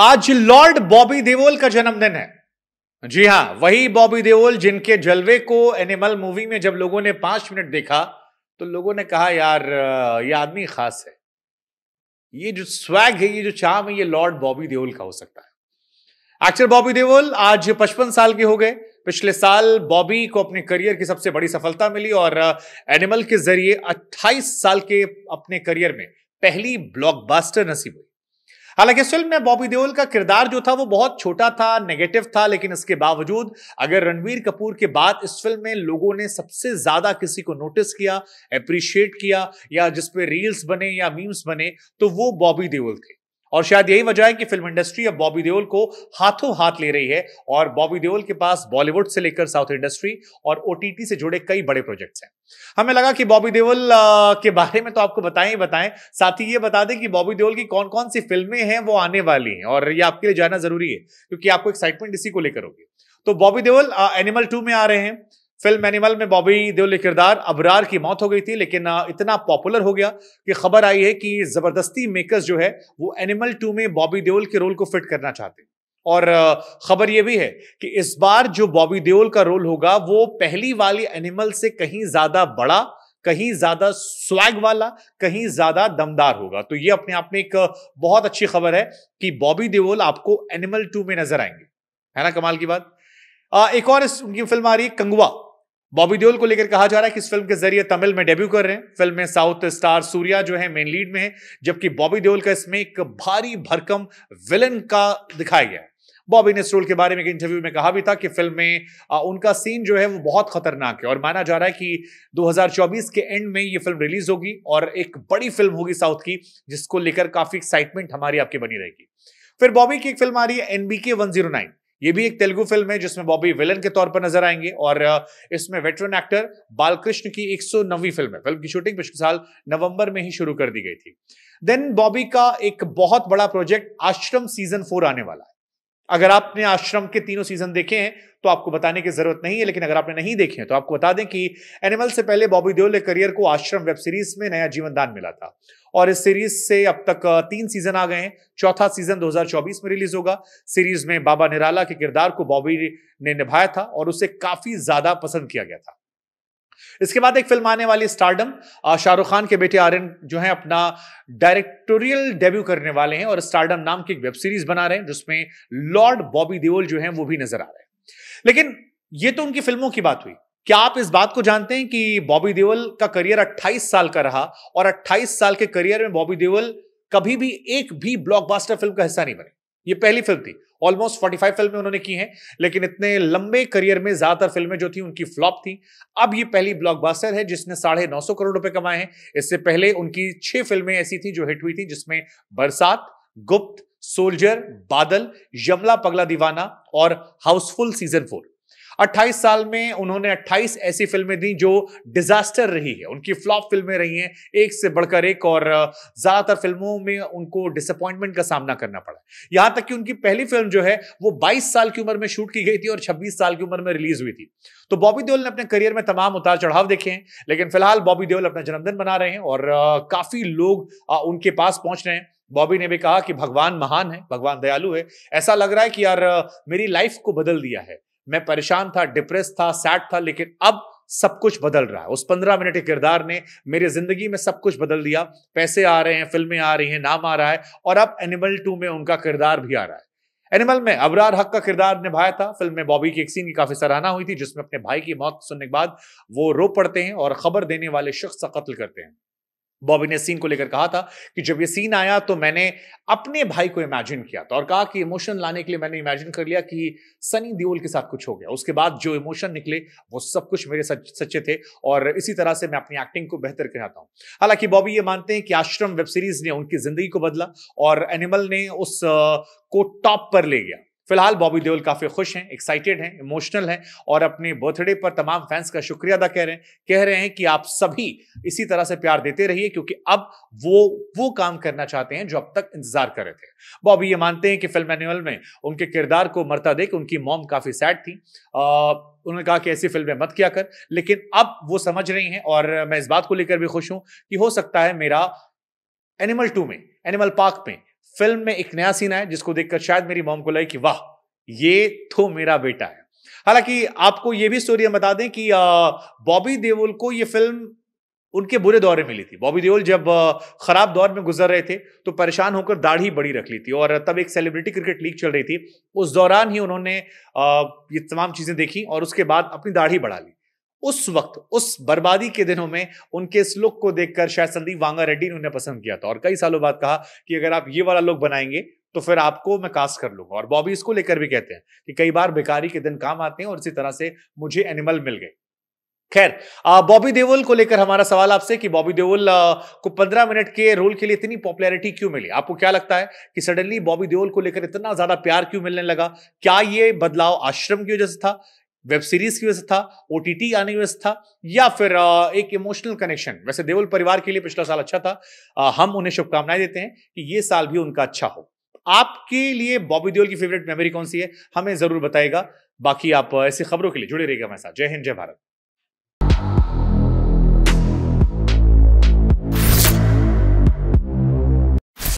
आज लॉर्ड बॉबी देओल का जन्मदिन है जी हां वही बॉबी देओल जिनके जलवे को एनिमल मूवी में जब लोगों ने पांच मिनट देखा तो लोगों ने कहा यार ये आदमी खास है ये जो स्वैग है ये जो चाम है ये लॉर्ड बॉबी देओल का हो सकता है एक्टर बॉबी देओल आज पचपन साल के हो गए पिछले साल बॉबी को अपने करियर की सबसे बड़ी सफलता मिली और एनिमल के जरिए 28 साल के अपने करियर में पहली ब्लॉकबस्टर नसीब हुई हालांकि इस फिल्म में बॉबी देओल का किरदार जो था वो बहुत छोटा था नेगेटिव था लेकिन इसके बावजूद अगर रणवीर कपूर के बाद इस फिल्म में लोगों ने सबसे ज्यादा किसी को नोटिस किया अप्रिशिएट किया या जिसपे रील्स बने या मीम्स बने तो वो बॉबी देओल थे और शायद यही वजह है कि फिल्म इंडस्ट्री अब बॉबी देओल को हाथों हाथ ले रही है और बॉबी देओल के पास बॉलीवुड से लेकर साउथ इंडस्ट्री और ओटीटी से जुड़े कई बड़े प्रोजेक्ट्स हैं हमें लगा कि बॉबी देओल के बारे में तो आपको बताएं ही बताएं साथ ही ये बता दें कि बॉबी देओल की कौन कौन सी फिल्में हैं वो आने वाली हैं और ये आपके लिए जाना जरूरी है क्योंकि आपको एक्साइटमेंट इसी को लेकर होगी तो बॉबी देओल एनिमल टू में आ रहे हैं फिल्म एनिमल में बॉबी देओल किरदार अबरार की मौत हो गई थी लेकिन इतना पॉपुलर हो गया कि खबर आई है कि जबरदस्ती मेकर्स जो है वो एनिमल टू में बॉबी देओल के रोल को फिट करना चाहते हैं और खबर यह भी है कि इस बार जो बॉबी देओल का रोल होगा वो पहली वाली एनिमल से कहीं ज्यादा बड़ा कहीं ज्यादा स्वैग वाला कहीं ज्यादा दमदार होगा तो ये अपने आप में एक बहुत अच्छी खबर है कि बॉबी देओल आपको एनिमल टू में नजर आएंगे है ना कमाल की बात एक और इस उनकी फिल्म आ रही है कंगवा बॉबी देओल को लेकर कहा जा रहा है कि इस फिल्म के जरिए तमिल में डेब्यू कर रहे हैं फिल्म में साउथ स्टार सूर्या जो है मेन लीड में है जबकि बॉबी देओल का इसमें एक भारी भरकम विलन का दिखाया गया बॉबी ने इस रोल के बारे में एक इंटरव्यू में कहा भी था कि फिल्म में उनका सीन जो है वो बहुत खतरनाक है और माना जा रहा है कि 2024 के एंड में ये फिल्म रिलीज होगी और एक बड़ी फिल्म होगी साउथ की जिसको लेकर काफी एक्साइटमेंट हमारी आपकी बनी रहेगी फिर बॉबी की एक फिल्म आ रही है एनबीके वन जीरो नाइन ये भी एक तेलुगु फिल्म है जिसमें बॉबी विलन के तौर पर नजर आएंगे और इसमें वेटरन एक्टर बालकृष्ण की एक फिल्म है फिल्म की शूटिंग पिछले साल नवंबर में ही शुरू कर दी गई थी देन बॉबी का एक बहुत बड़ा प्रोजेक्ट आश्रम सीजन फोर आने वाला है अगर आपने आश्रम के तीनों सीजन देखे हैं तो आपको बताने की जरूरत नहीं है लेकिन अगर आपने नहीं देखे हैं तो आपको बता दें कि एनिमल से पहले बॉबी देओल के करियर को आश्रम वेब सीरीज में नया जीवन दान मिला था और इस सीरीज से अब तक तीन सीजन आ गए हैं चौथा सीजन 2024 में रिलीज होगा सीरीज में बाबा निराला के किरदार को बॉबी ने निभाया था और उसे काफी ज्यादा पसंद किया गया था इसके बाद एक फिल्म आने वाली स्टारडम शाहरुख खान के बेटे आर्यन जो है अपना डायरेक्टोरियल डेब्यू करने वाले हैं और स्टारडम नाम की एक वेब सीरीज बना रहे हैं जिसमें लॉर्ड बॉबी देओल जो है वो भी नजर आ रहे हैं लेकिन ये तो उनकी फिल्मों की बात हुई क्या आप इस बात को जानते हैं कि बॉबी देओल का करियर 28 साल का रहा और 28 साल के करियर में बॉबी देओल कभी भी एक भी ब्लॉकबस्टर फिल्म का हिस्सा नहीं बने ये पहली फिल्म थी ऑलमोस्ट फोर्टी फाइव फिल्म उन्होंने की हैं लेकिन इतने लंबे करियर में ज्यादातर फिल्में जो थी उनकी फ्लॉप थी अब ये पहली ब्लॉकबास्टर है जिसने साढ़े नौ सौ करोड़ रुपए कमाए हैं इससे पहले उनकी छह फिल्में ऐसी थी जो हिट हुई थी जिसमें बरसात गुप्त सोल्जर बादल यमला पगला दीवाना और हाउसफुल सीजन फोर 28 साल में उन्होंने 28 ऐसी फिल्में दी जो डिजास्टर रही है उनकी फ्लॉप फिल्में रही हैं एक से बढ़कर एक और ज्यादातर फिल्मों में उनको डिसअपॉइंटमेंट का सामना करना पड़ा यहां तक कि उनकी पहली फिल्म जो है वो 22 साल की उम्र में शूट की गई थी और 26 साल की उम्र में रिलीज हुई थी तो बॉबी देओल ने अपने करियर में तमाम उतार चढ़ाव देखे हैं लेकिन फिलहाल बॉबी देओल अपना जन्मदिन मना रहे हैं और काफी लोग उनके पास पहुंच रहे हैं बॉबी ने भी कहा कि भगवान महान है भगवान दयालु है ऐसा लग रहा है कि यार मेरी लाइफ को बदल दिया है मैं परेशान था डिप्रेस था सैड था लेकिन अब सब कुछ बदल रहा है उस पंद्रह मिनट के किरदार ने मेरी जिंदगी में सब कुछ बदल दिया पैसे आ रहे हैं फिल्में आ रही हैं नाम आ रहा है और अब एनिमल टू में उनका किरदार भी आ रहा है एनिमल में अबरार हक का किरदार निभाया था फिल्म में बॉबी की एक सीन की काफी सराहना हुई थी जिसमें अपने भाई की मौत सुनने के बाद वो रो पड़ते हैं और खबर देने वाले शख्स का कत्ल करते हैं बॉबी ने सीन को लेकर कहा था कि जब ये सीन आया तो मैंने अपने भाई को इमेजिन किया था और कहा कि इमोशन लाने के लिए मैंने इमेजिन कर लिया कि सनी देओल के साथ कुछ हो गया उसके बाद जो इमोशन निकले वो सब कुछ मेरे सच, सच्चे थे और इसी तरह से मैं अपनी एक्टिंग को बेहतर कराता हूँ हालांकि बॉबी ये मानते हैं कि आश्रम वेब सीरीज ने उनकी जिंदगी को बदला और एनिमल ने उस को टॉप पर ले गया फिलहाल बॉबी देओल काफ़ी खुश हैं एक्साइटेड हैं इमोशनल हैं और अपने बर्थडे पर तमाम फैंस का शुक्रिया अदा कह रहे हैं कह रहे हैं कि आप सभी इसी तरह से प्यार देते रहिए क्योंकि अब वो वो काम करना चाहते हैं जो अब तक इंतजार कर रहे थे बॉबी ये मानते हैं कि फिल्म एनुअल में उनके किरदार को मरता देख उनकी मॉम काफ़ी सैड थी आ, उन्होंने कहा कि ऐसी फिल्में मत किया कर लेकिन अब वो समझ रही हैं और मैं इस बात को लेकर भी खुश हूं कि हो सकता है मेरा एनिमल टू में एनिमल पार्क में फिल्म में एक नया सीन आया जिसको देखकर शायद मेरी मॉम को लगे कि वाह ये तो मेरा बेटा है हालांकि आपको यह भी स्टोरी हम बता दें कि बॉबी देओल को यह फिल्म उनके बुरे दौरे में मिली थी बॉबी देओल जब खराब दौर में गुजर रहे थे तो परेशान होकर दाढ़ी बड़ी रख ली थी और तब एक सेलिब्रिटी क्रिकेट लीग चल रही थी उस दौरान ही उन्होंने ये तमाम चीज़ें देखी और उसके बाद अपनी दाढ़ी बढ़ा ली उस वक्त उस बर्बादी के दिनों में उनके इस लुक को देखकर शायद संदीप वांगा रेड्डी ने उन्हें पसंद किया था और कई सालों बाद कहा कि अगर आप ये वाला लुक बनाएंगे तो फिर आपको मैं कास्ट कर लूंगा और बॉबी इसको लेकर भी कहते हैं कि कई बार बेकारी के दिन काम आते हैं और इसी तरह से मुझे एनिमल मिल गए खैर बॉबी देवल को लेकर हमारा सवाल आपसे कि बॉबी देवल को 15 मिनट के रोल के लिए इतनी पॉपुलैरिटी क्यों मिली आपको क्या लगता है कि सडनली बॉबी देवल को लेकर इतना ज्यादा प्यार क्यों मिलने लगा क्या ये बदलाव आश्रम की वजह से था वेब सीरीज की वजह से था ओ आने की वजह से था या फिर एक इमोशनल कनेक्शन वैसे देवल परिवार के लिए पिछला साल अच्छा था हम उन्हें शुभकामनाएं देते हैं कि ये साल भी उनका अच्छा हो आपके लिए बॉबी देओल की फेवरेट मेमोरी कौन सी है हमें जरूर बताएगा बाकी आप ऐसी खबरों के लिए जुड़े रहिएगा हमारे साथ जय हिंद जय भारत